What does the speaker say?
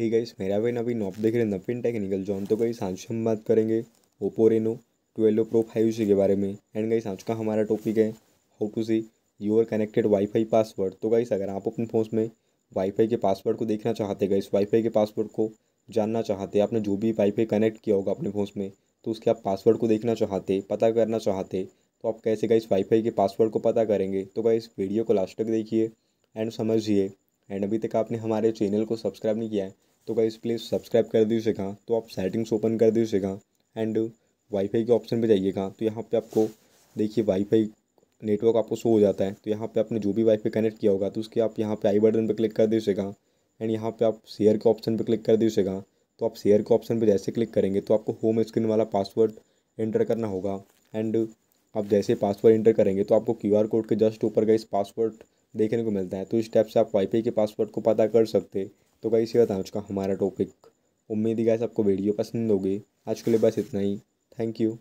ही guys मेरा भाई अभी नॉप देख रहे हैं नपिन टेक्निकल जोन तो गाइस आज हम बात करेंगे Oppo Reno twelve pro five G के बारे में एंड गाइस आज का हमारा टॉपिक है how to see your connected WiFi password तो गाइस अगर आप अपने फ़ोन में वाईफाई के पासवर्ड को देखना चाहते गाइस वाईफाई के पासवर्ड को जानना चाहते आपने जो भी वाईफाई कनेक्ट किया होगा अपने फ़ोन में तो उसके आप पासवर्ड को देखना चाहते पता करना चाहते तो आप कैसे गाइस वाईफाई के पासवर्ड को पता करेंगे तो गाइस वीडियो को लास्ट तक देखिए एंड समझिए एंड अभी तक आपने हमारे चैनल को सब्सक्राइब नहीं किया है तो गाइस प्लीज़ सब्सक्राइब कर दीजिएगा तो आप सेटिंग्स ओपन कर दीजिएगा एंड वाईफाई के ऑप्शन पे जाइएगा तो यहाँ पे आपको देखिए वाईफाई नेटवर्क आपको शो हो जाता है तो यहाँ पे आपने जो भी वाईफाई कनेक्ट किया होगा तो उसके आप यहाँ पे आई बटन पे क्लिक कर दीजिएगा एंड यहाँ पे आप शेयर के ऑप्शन पे क्लिक कर दीजिएगा तो आप शेयर के ऑप्शन पे जैसे क्लिक करेंगे तो आपको होम स्क्रीन वाला पासवर्ड एंटर करना होगा एंड आप जैसे पासवर्ड एंटर करेंगे तो आपको क्यू कोड के जस्ट ऊपर गए पासवर्ड देखने को मिलता है तो इस टाइप से आप वाईपे के पासवर्ड को पता कर सकते तो कई सी था का हमारा टॉपिक उम्मीद ही गाय आपको वीडियो पसंद होगी आज के लिए बस इतना ही थैंक यू